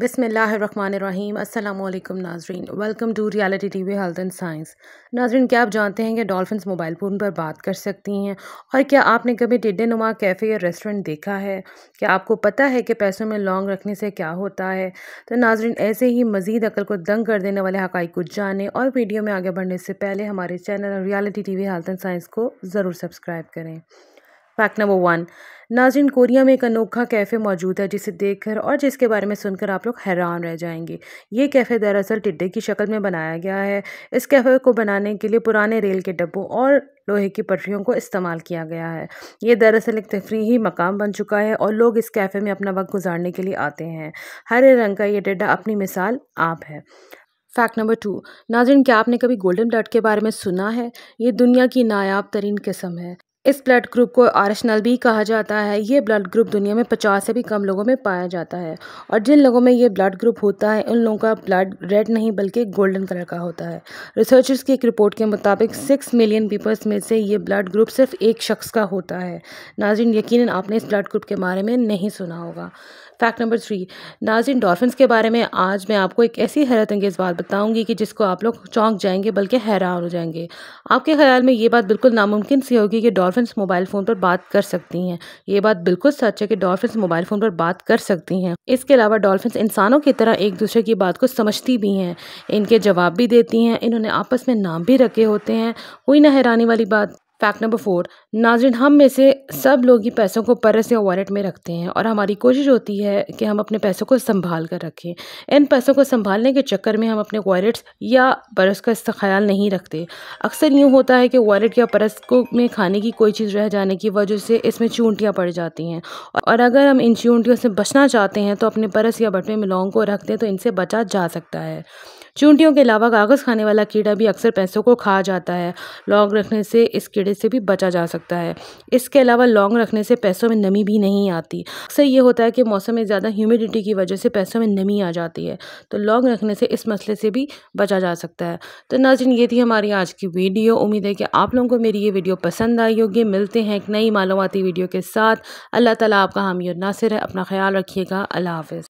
बिसमीम् असल नाजरीन welcome to reality TV health and science नाजरीन क्या आप जानते हैं कि डॉल्फिन मोबाइल फ़ोन पर बात कर सकती हैं और क्या आपने कभी टिड्डे नुमा कैफ़े या रेस्टोरेंट देखा है क्या आपको पता है कि पैसों में लॉन्ग रखने से क्या होता है तो नाजरीन ऐसे ही मज़ीद अकल को दंग कर देने वाले हक़ को जाने और वीडियो में आगे बढ़ने से पहले हमारे channel reality T V health and science को ज़रूर सब्सक्राइब करें फैक्ट नंबर वन नाजिन कोरिया में एक अनोखा कैफ़े मौजूद है जिसे देखकर और जिसके बारे में सुनकर आप लोग हैरान रह जाएंगे ये कैफ़े दरअसल टिड्डे की शक्ल में बनाया गया है इस कैफ़े को बनाने के लिए पुराने रेल के डब्बों और लोहे की पटरियों को इस्तेमाल किया गया है ये दरअसल एक तफरी मकाम बन चुका है और लोग इस कैफ़े में अपना वक्त गुजारने के लिए आते हैं हरे रंग का ये टिड्डा अपनी मिसाल आप है फैक्ट नंबर टू नाजिन क्या आपने कभी गोल्डन डट के बारे में सुना है ये दुनिया की नायाब तरीन किस्म है इस ब्लड ग्रुप को आरशनल भी कहा जाता है ये ब्लड ग्रुप दुनिया में पचास से भी कम लोगों में पाया जाता है और जिन लोगों में ये ब्लड ग्रुप होता है उन लोगों का ब्लड रेड नहीं बल्कि गोल्डन कलर का होता है रिसर्चर्स की एक रिपोर्ट के मुताबिक सिक्स मिलियन पीपल्स में से ये ब्लड ग्रुप सिर्फ एक शख्स का होता है नाजिन यकीन आपने इस ब्लड ग्रुप के बारे में नहीं सुना होगा फैक्ट नंबर थ्री नाजिन डॉल्फिन के बारे में आज मैं आपको एक ऐसी हैरत अंगेज़ बात बताऊँगी कि जिसको आप लोग चौंक जाएंगे बल्कि हैरान हो जाएंगे आपके ख्याल में ये बात बिल्कुल नामुमकिन सी होगी कि डॉल्फिन मोबाइल फ़ोन पर बात कर सकती हैं ये बात बिल्कुल सच है कि डॉल्फिन मोबाइल फ़ोन पर बात कर सकती हैं इसके अलावा डॉल्फिन इंसानों की तरह एक दूसरे की बात को समझती भी हैं इनके जवाब भी देती हैं इन्होंने आपस में नाम भी रखे होते हैं कोई ना हैरानी वाली बात फैक्ट नंबर फोर नाजिन हम में से सब लोग ही पैसों को परस या वॉलेट में रखते हैं और हमारी कोशिश होती है कि हम अपने पैसों को संभाल कर रखें इन पैसों को संभालने के चक्कर में हम अपने वॉलेट्स या परस का ख्याल नहीं रखते अक्सर यूँ होता है कि वॉलेट या परस को में खाने की कोई चीज़ रह जाने की वजह से इसमें चूंटियाँ पड़ जाती हैं और अगर हम इन चूंटियों से बचना चाहते हैं तो अपने परस या बटवे में लौंग को रखते हैं तो इनसे बचा जा सकता है चूंटियों के अलावा कागज़ खाने वाला कीड़ा भी अक्सर पैसों को खा जाता है लौंग रखने से इस कीड़े से भी बचा जा सकता है इसके अलावा लौंग रखने से पैसों में नमी भी नहीं आती अक्सर ये होता है कि मौसम में ज़्यादा ह्यूमिडिटी की वजह से पैसों में नमी आ जाती है तो लौंग रखने से इस मसले से भी बचा जा सकता है तो नाजिन ये थी हमारी आज की वीडियो उम्मीद है कि आप लोगों को मेरी ये वीडियो पसंद आई होगी मिलते हैं एक नई मालूमती वीडियो के साथ अल्लाह ताला आपका हामी और नासिर है अपना ख्याल रखिएगा अल्लाह हाफ